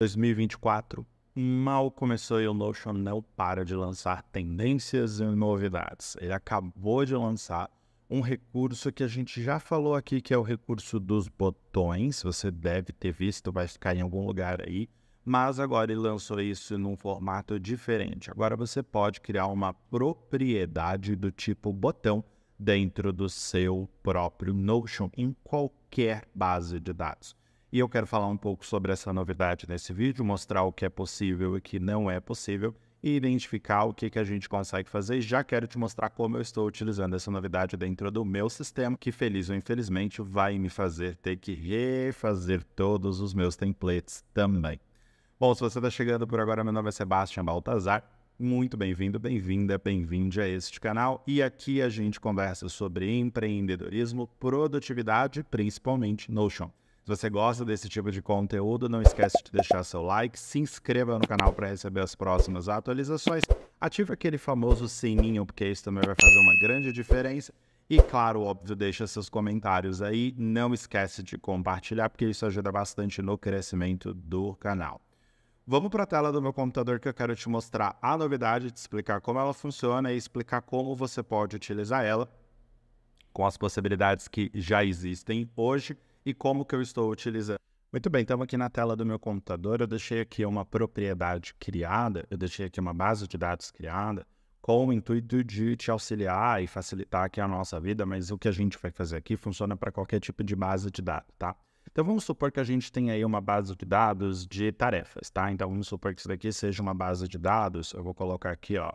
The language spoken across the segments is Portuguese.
2024 mal começou e o Notion não para de lançar tendências e novidades. Ele acabou de lançar um recurso que a gente já falou aqui, que é o recurso dos botões. Você deve ter visto, vai ficar em algum lugar aí. Mas agora ele lançou isso num formato diferente. Agora você pode criar uma propriedade do tipo botão dentro do seu próprio Notion, em qualquer base de dados. E eu quero falar um pouco sobre essa novidade nesse vídeo, mostrar o que é possível e o que não é possível e identificar o que, que a gente consegue fazer. Já quero te mostrar como eu estou utilizando essa novidade dentro do meu sistema, que feliz ou infelizmente vai me fazer ter que refazer todos os meus templates também. Bom, se você está chegando por agora, meu nome é Sebastião Baltazar. Muito bem-vindo, bem-vinda, bem-vinde a este canal. E aqui a gente conversa sobre empreendedorismo, produtividade, principalmente Notion. Se você gosta desse tipo de conteúdo, não esquece de deixar seu like, se inscreva no canal para receber as próximas atualizações, ative aquele famoso sininho, porque isso também vai fazer uma grande diferença. E claro, óbvio, deixa seus comentários aí, não esquece de compartilhar, porque isso ajuda bastante no crescimento do canal. Vamos para a tela do meu computador que eu quero te mostrar a novidade, te explicar como ela funciona e explicar como você pode utilizar ela com as possibilidades que já existem hoje e como que eu estou utilizando. Muito bem, estamos aqui na tela do meu computador. Eu deixei aqui uma propriedade criada, eu deixei aqui uma base de dados criada com o intuito de te auxiliar e facilitar aqui a nossa vida, mas o que a gente vai fazer aqui funciona para qualquer tipo de base de dados, tá? Então vamos supor que a gente tenha aí uma base de dados de tarefas, tá? Então vamos supor que isso daqui seja uma base de dados, eu vou colocar aqui, ó,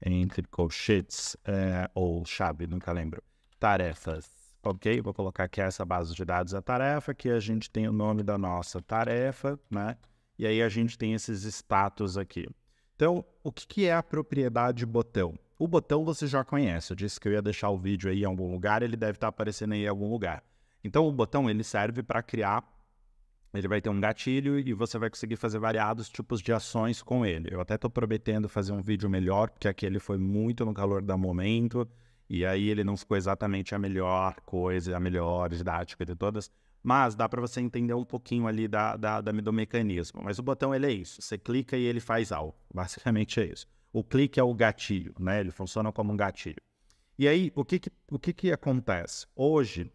entre colchetes é, ou chave, nunca lembro, tarefas ok? Vou colocar aqui essa base de dados a tarefa, que a gente tem o nome da nossa tarefa, né? E aí a gente tem esses status aqui. Então, o que é a propriedade botão? O botão você já conhece, eu disse que eu ia deixar o vídeo aí em algum lugar, ele deve estar aparecendo aí em algum lugar. Então, o botão ele serve para criar, ele vai ter um gatilho e você vai conseguir fazer variados tipos de ações com ele. Eu até estou prometendo fazer um vídeo melhor, porque aquele foi muito no calor do momento, e aí ele não ficou exatamente a melhor coisa, a melhor didática de todas, mas dá para você entender um pouquinho ali da, da, da, do mecanismo. Mas o botão ele é isso, você clica e ele faz algo, basicamente é isso. O clique é o gatilho, né? Ele funciona como um gatilho. E aí, o que, que o que, que acontece? Hoje,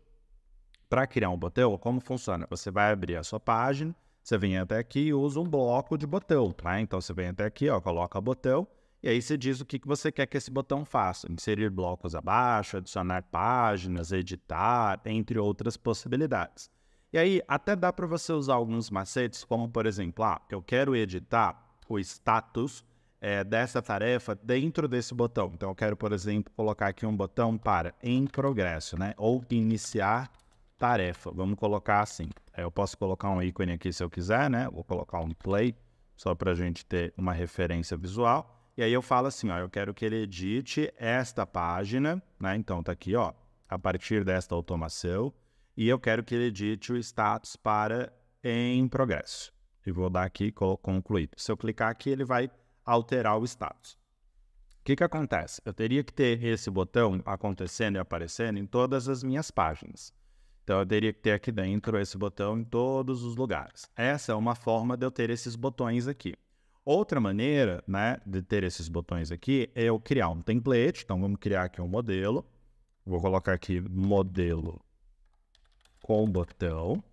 para criar um botão, como funciona? Você vai abrir a sua página, você vem até aqui e usa um bloco de botão, tá? Então, você vem até aqui, ó, coloca botão, e aí você diz o que, que você quer que esse botão faça: inserir blocos abaixo, adicionar páginas, editar, entre outras possibilidades. E aí até dá para você usar alguns macetes, como por exemplo, ah, eu quero editar o status é, dessa tarefa dentro desse botão. Então eu quero, por exemplo, colocar aqui um botão para em progresso, né? Ou iniciar tarefa. Vamos colocar assim. Eu posso colocar um ícone aqui se eu quiser, né? Vou colocar um play só para a gente ter uma referência visual. E aí eu falo assim, ó, eu quero que ele edite esta página, né? Então tá aqui, ó, a partir desta automação, e eu quero que ele edite o status para em progresso. E vou dar aqui concluído. Se eu clicar aqui, ele vai alterar o status. O que, que acontece? Eu teria que ter esse botão acontecendo e aparecendo em todas as minhas páginas. Então, eu teria que ter aqui dentro esse botão em todos os lugares. Essa é uma forma de eu ter esses botões aqui. Outra maneira né, de ter esses botões aqui é eu criar um template. Então, vamos criar aqui um modelo. Vou colocar aqui modelo com botão.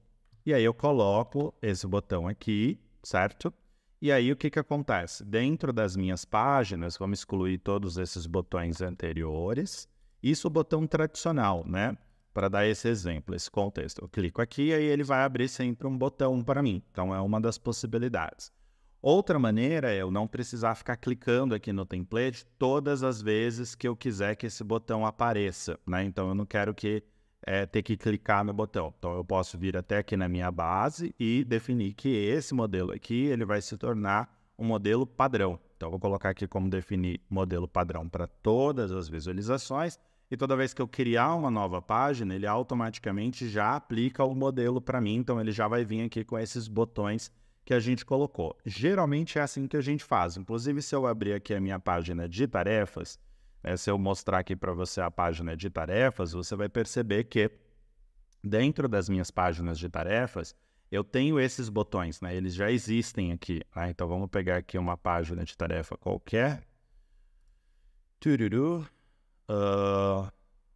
E aí eu coloco esse botão aqui, certo? E aí o que, que acontece? Dentro das minhas páginas, vamos excluir todos esses botões anteriores. Isso é o botão tradicional, né? Para dar esse exemplo, esse contexto. Eu clico aqui e aí ele vai abrir sempre um botão para mim. Então é uma das possibilidades. Outra maneira é eu não precisar ficar clicando aqui no template todas as vezes que eu quiser que esse botão apareça, né? Então eu não quero que é, ter que clicar no botão. Então eu posso vir até aqui na minha base e definir que esse modelo aqui ele vai se tornar um modelo padrão. Então vou colocar aqui como definir modelo padrão para todas as visualizações e toda vez que eu criar uma nova página ele automaticamente já aplica o modelo para mim. Então ele já vai vir aqui com esses botões que a gente colocou. Geralmente é assim que a gente faz. Inclusive, se eu abrir aqui a minha página de tarefas, né, se eu mostrar aqui para você a página de tarefas, você vai perceber que dentro das minhas páginas de tarefas, eu tenho esses botões, né? Eles já existem aqui. Né? Então vamos pegar aqui uma página de tarefa qualquer. Tururu. Uh,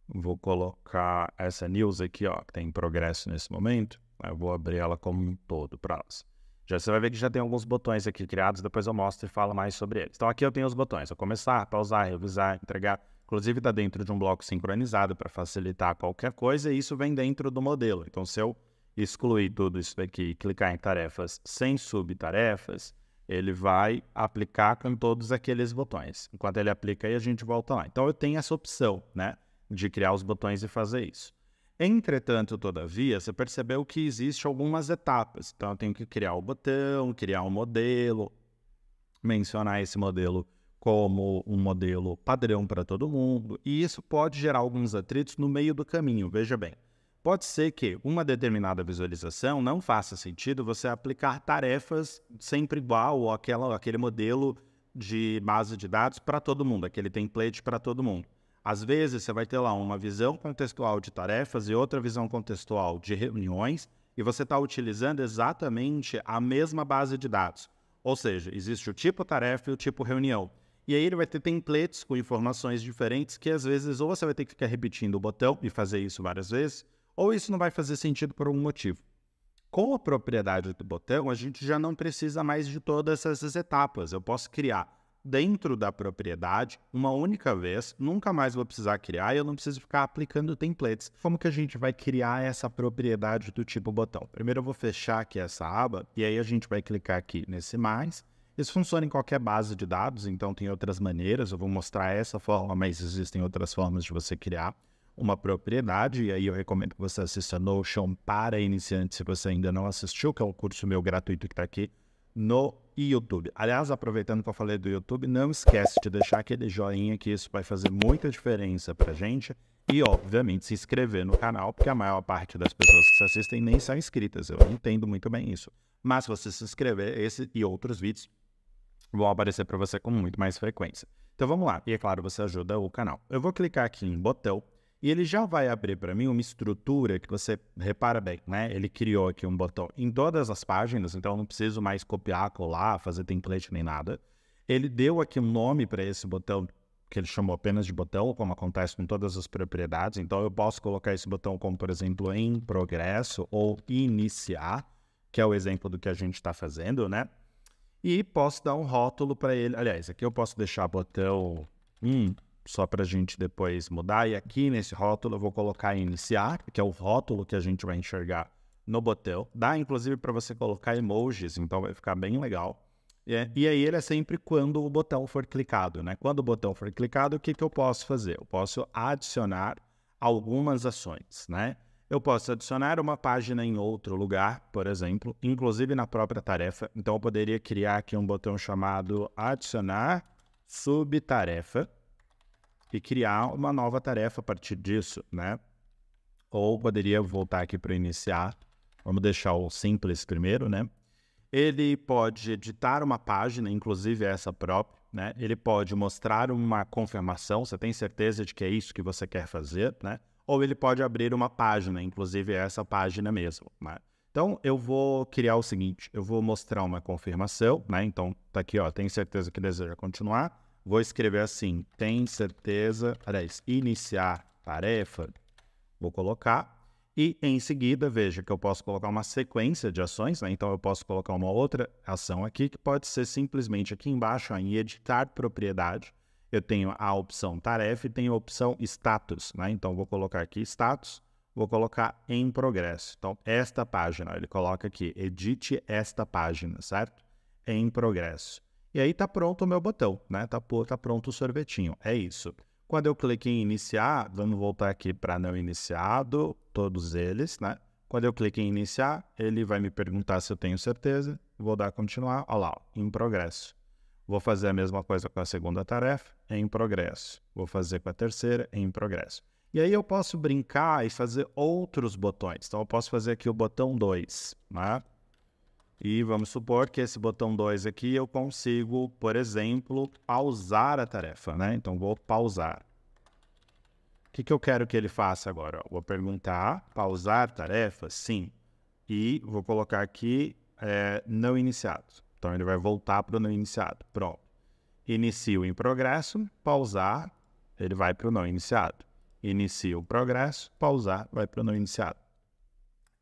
vou colocar essa news aqui, ó, que tem progresso nesse momento. Eu vou abrir ela como um todo para nós. Já você vai ver que já tem alguns botões aqui criados, depois eu mostro e falo mais sobre eles. Então aqui eu tenho os botões, eu começar, pausar, revisar, entregar. Inclusive está dentro de um bloco sincronizado para facilitar qualquer coisa e isso vem dentro do modelo. Então se eu excluir tudo isso daqui e clicar em tarefas sem subtarefas, ele vai aplicar com todos aqueles botões. Enquanto ele aplica aí, a gente volta lá. Então eu tenho essa opção, né, de criar os botões e fazer isso. Entretanto, todavia, você percebeu que existem algumas etapas. Então, eu tenho que criar o botão, criar um modelo, mencionar esse modelo como um modelo padrão para todo mundo, e isso pode gerar alguns atritos no meio do caminho, veja bem. Pode ser que uma determinada visualização não faça sentido você aplicar tarefas sempre igual ou aquele modelo de base de dados para todo mundo, aquele template para todo mundo. Às vezes, você vai ter lá uma visão contextual de tarefas e outra visão contextual de reuniões, e você está utilizando exatamente a mesma base de dados. Ou seja, existe o tipo tarefa e o tipo reunião. E aí ele vai ter templates com informações diferentes que às vezes ou você vai ter que ficar repetindo o botão e fazer isso várias vezes, ou isso não vai fazer sentido por algum motivo. Com a propriedade do botão, a gente já não precisa mais de todas essas etapas. Eu posso criar dentro da propriedade uma única vez, nunca mais vou precisar criar e eu não preciso ficar aplicando templates. Como que a gente vai criar essa propriedade do tipo botão? Primeiro eu vou fechar aqui essa aba e aí a gente vai clicar aqui nesse mais. Isso funciona em qualquer base de dados, então tem outras maneiras. Eu vou mostrar essa forma, mas existem outras formas de você criar uma propriedade, e aí eu recomendo que você assista Notion para iniciantes, se você ainda não assistiu, que é um curso meu gratuito que está aqui no e YouTube. Aliás, aproveitando que eu falei do YouTube, não esquece de deixar aquele joinha que isso vai fazer muita diferença pra gente. E, obviamente, se inscrever no canal, porque a maior parte das pessoas que se assistem nem são inscritas. Eu entendo muito bem isso. Mas se você se inscrever, esse e outros vídeos vão aparecer para você com muito mais frequência. Então vamos lá. E é claro, você ajuda o canal. Eu vou clicar aqui em botão e ele já vai abrir para mim uma estrutura que você repara bem, né? Ele criou aqui um botão em todas as páginas, então eu não preciso mais copiar, colar, fazer template nem nada. Ele deu aqui um nome para esse botão que ele chamou apenas de botão, como acontece com todas as propriedades. Então eu posso colocar esse botão como, por exemplo, em progresso ou iniciar, que é o exemplo do que a gente está fazendo, né? E posso dar um rótulo para ele. Aliás, aqui eu posso deixar botão 1, só para a gente depois mudar. E aqui nesse rótulo eu vou colocar iniciar, que é o rótulo que a gente vai enxergar no botão. Dá inclusive para você colocar emojis, então vai ficar bem legal. É, e aí ele é sempre quando o botão for clicado, né? Quando o botão for clicado, o que, que eu posso fazer? Eu posso adicionar algumas ações, né? Eu posso adicionar uma página em outro lugar, por exemplo, inclusive na própria tarefa. Então eu poderia criar aqui um botão chamado adicionar subtarefa e criar uma nova tarefa a partir disso, né? Ou poderia voltar aqui para iniciar. Vamos deixar o simples primeiro, né? Ele pode editar uma página, inclusive essa própria, né? Ele pode mostrar uma confirmação, você tem certeza de que é isso que você quer fazer, né? Ou ele pode abrir uma página, inclusive essa página mesmo, né? Então, eu vou criar o seguinte, eu vou mostrar uma confirmação, né? Então, tá aqui, ó, tem certeza que deseja continuar vou escrever assim, tem certeza, aliás, iniciar tarefa, vou colocar, e em seguida, veja que eu posso colocar uma sequência de ações, né? então eu posso colocar uma outra ação aqui, que pode ser simplesmente aqui embaixo, ó, em editar propriedade, eu tenho a opção tarefa e tenho a opção status, né? então vou colocar aqui status, vou colocar em progresso. Então, esta página, ele coloca aqui, edite esta página, certo? Em progresso. E aí tá pronto o meu botão, né? Tá, tá pronto o sorvetinho. É isso. Quando eu clico em iniciar, vamos voltar aqui para não iniciado, todos eles, né? Quando eu clico em iniciar, ele vai me perguntar se eu tenho certeza. Vou dar continuar. Olha lá, em progresso. Vou fazer a mesma coisa com a segunda tarefa, em progresso. Vou fazer com a terceira, em progresso. E aí eu posso brincar e fazer outros botões. Então eu posso fazer aqui o botão 2, né? E vamos supor que esse botão 2 aqui eu consigo, por exemplo, pausar a tarefa, né? Então vou pausar. O que, que eu quero que ele faça agora? Vou perguntar, pausar tarefa? Sim. E vou colocar aqui é, não iniciado. Então ele vai voltar para o não iniciado. Pronto. Inicio em progresso, pausar, ele vai para o não iniciado. Inicio o progresso, pausar, vai para o não iniciado.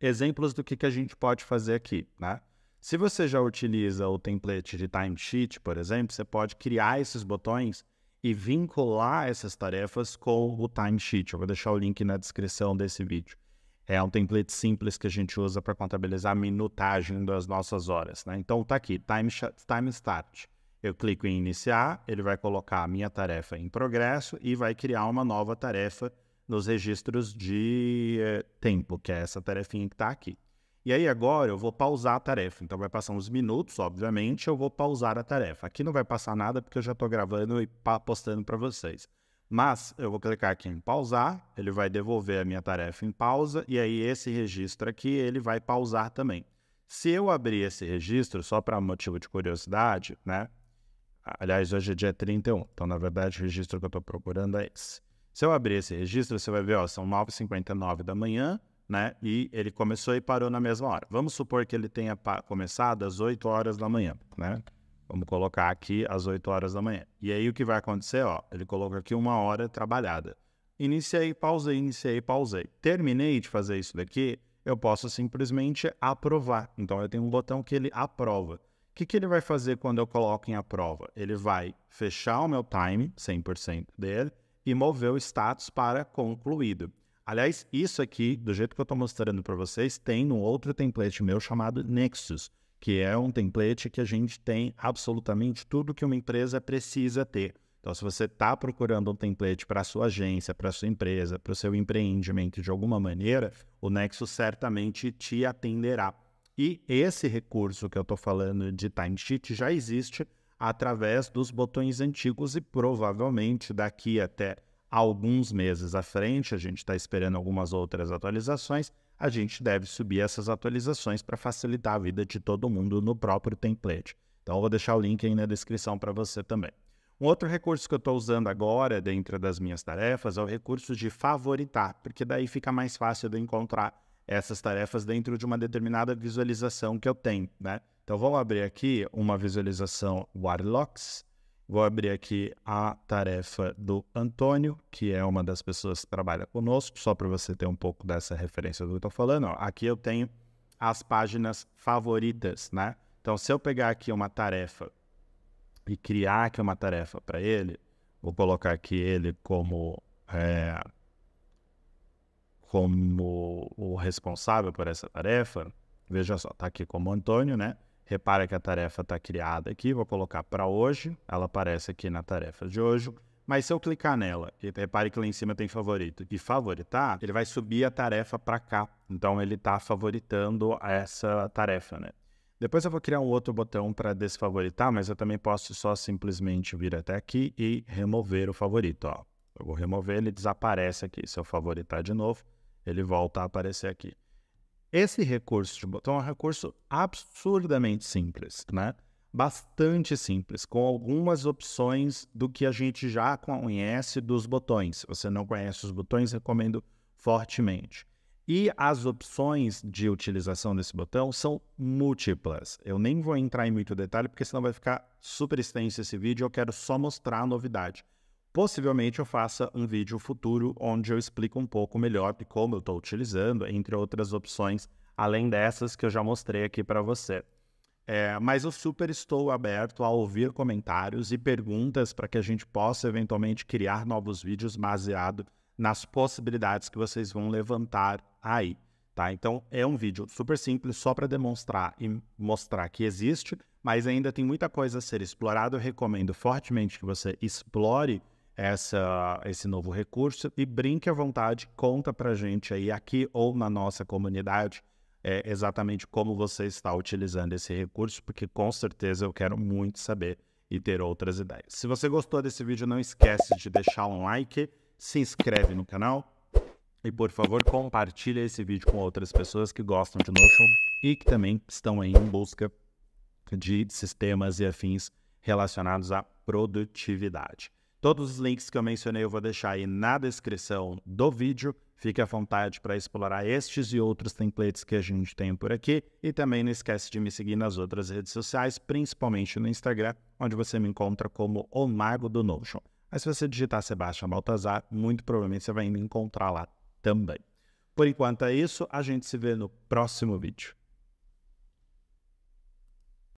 Exemplos do que, que a gente pode fazer aqui, né? Se você já utiliza o template de timesheet, por exemplo, você pode criar esses botões e vincular essas tarefas com o timesheet. Eu vou deixar o link na descrição desse vídeo. É um template simples que a gente usa para contabilizar a minutagem das nossas horas. Né? Então está aqui, time, time Start. Eu clico em iniciar, ele vai colocar a minha tarefa em progresso e vai criar uma nova tarefa nos registros de eh, tempo, que é essa tarefinha que está aqui. E aí agora eu vou pausar a tarefa. Então vai passar uns minutos, obviamente, eu vou pausar a tarefa. Aqui não vai passar nada porque eu já estou gravando e postando para vocês. Mas eu vou clicar aqui em pausar, ele vai devolver a minha tarefa em pausa e aí esse registro aqui ele vai pausar também. Se eu abrir esse registro só para motivo de curiosidade, né? Aliás, hoje é dia 31, então na verdade o registro que eu estou procurando é esse. Se eu abrir esse registro, você vai ver, ó, são 9h59 da manhã, né? E ele começou e parou na mesma hora. Vamos supor que ele tenha começado às 8 horas da manhã, né? Vamos colocar aqui às 8 horas da manhã. E aí o que vai acontecer? Ó, ele coloca aqui uma hora trabalhada. Iniciei, pausei, iniciei, pausei. Terminei de fazer isso daqui, eu posso simplesmente aprovar. Então eu tenho um botão que ele aprova. O que, que ele vai fazer quando eu coloco em aprova? Ele vai fechar o meu time, 100% dele, e mover o status para concluído. Aliás, isso aqui, do jeito que eu estou mostrando para vocês, tem no outro template meu chamado Nexus, que é um template que a gente tem absolutamente tudo que uma empresa precisa ter. Então, se você está procurando um template para a sua agência, para a sua empresa, para o seu empreendimento de alguma maneira, o Nexus certamente te atenderá. E esse recurso que eu estou falando de timesheet já existe através dos botões antigos e provavelmente daqui até alguns meses à frente, a gente está esperando algumas outras atualizações, a gente deve subir essas atualizações para facilitar a vida de todo mundo no próprio template. Então, eu vou deixar o link aí na descrição para você também. Um outro recurso que eu estou usando agora dentro das minhas tarefas é o recurso de favoritar, porque daí fica mais fácil de encontrar essas tarefas dentro de uma determinada visualização que eu tenho. Né? Então, vamos abrir aqui uma visualização Warlocks Vou abrir aqui a tarefa do Antônio, que é uma das pessoas que trabalha conosco, só para você ter um pouco dessa referência do que eu estou falando. Ó, aqui eu tenho as páginas favoritas, né? Então, se eu pegar aqui uma tarefa e criar aqui uma tarefa para ele, vou colocar aqui ele como, é, como o responsável por essa tarefa. Veja só, está aqui como Antônio, né? Repara que a tarefa está criada aqui, vou colocar para hoje, ela aparece aqui na tarefa de hoje. Mas se eu clicar nela, e repare que lá em cima tem favorito, e favoritar, ele vai subir a tarefa para cá. Então ele está favoritando essa tarefa, né? Depois eu vou criar um outro botão para desfavoritar, mas eu também posso só simplesmente vir até aqui e remover o favorito. Ó. Eu vou remover, ele desaparece aqui. Se eu favoritar de novo, ele volta a aparecer aqui. Esse recurso de botão é um recurso absurdamente simples, né? Bastante simples, com algumas opções do que a gente já conhece dos botões. Se você não conhece os botões, recomendo fortemente. E as opções de utilização desse botão são múltiplas. Eu nem vou entrar em muito detalhe, porque senão vai ficar super extenso esse vídeo. Eu quero só mostrar a novidade. Possivelmente eu faça um vídeo futuro onde eu explico um pouco melhor de como eu estou utilizando, entre outras opções, além dessas que eu já mostrei aqui para você. É, mas eu super estou aberto a ouvir comentários e perguntas para que a gente possa eventualmente criar novos vídeos baseado nas possibilidades que vocês vão levantar aí. Tá? Então é um vídeo super simples só para demonstrar e mostrar que existe, mas ainda tem muita coisa a ser explorada. Eu recomendo fortemente que você explore essa, esse novo recurso e brinque à vontade, conta para gente aí aqui ou na nossa comunidade é, exatamente como você está utilizando esse recurso, porque com certeza eu quero muito saber e ter outras ideias. Se você gostou desse vídeo, não esquece de deixar um like, se inscreve no canal e, por favor, compartilhe esse vídeo com outras pessoas que gostam de Notion e que também estão aí em busca de sistemas e afins relacionados à produtividade. Todos os links que eu mencionei eu vou deixar aí na descrição do vídeo. Fique à vontade para explorar estes e outros templates que a gente tem por aqui. E também não esquece de me seguir nas outras redes sociais, principalmente no Instagram, onde você me encontra como o Mago do Notion. Mas se você digitar Sebastião Baltazar, muito provavelmente você vai me encontrar lá também. Por enquanto é isso, a gente se vê no próximo vídeo.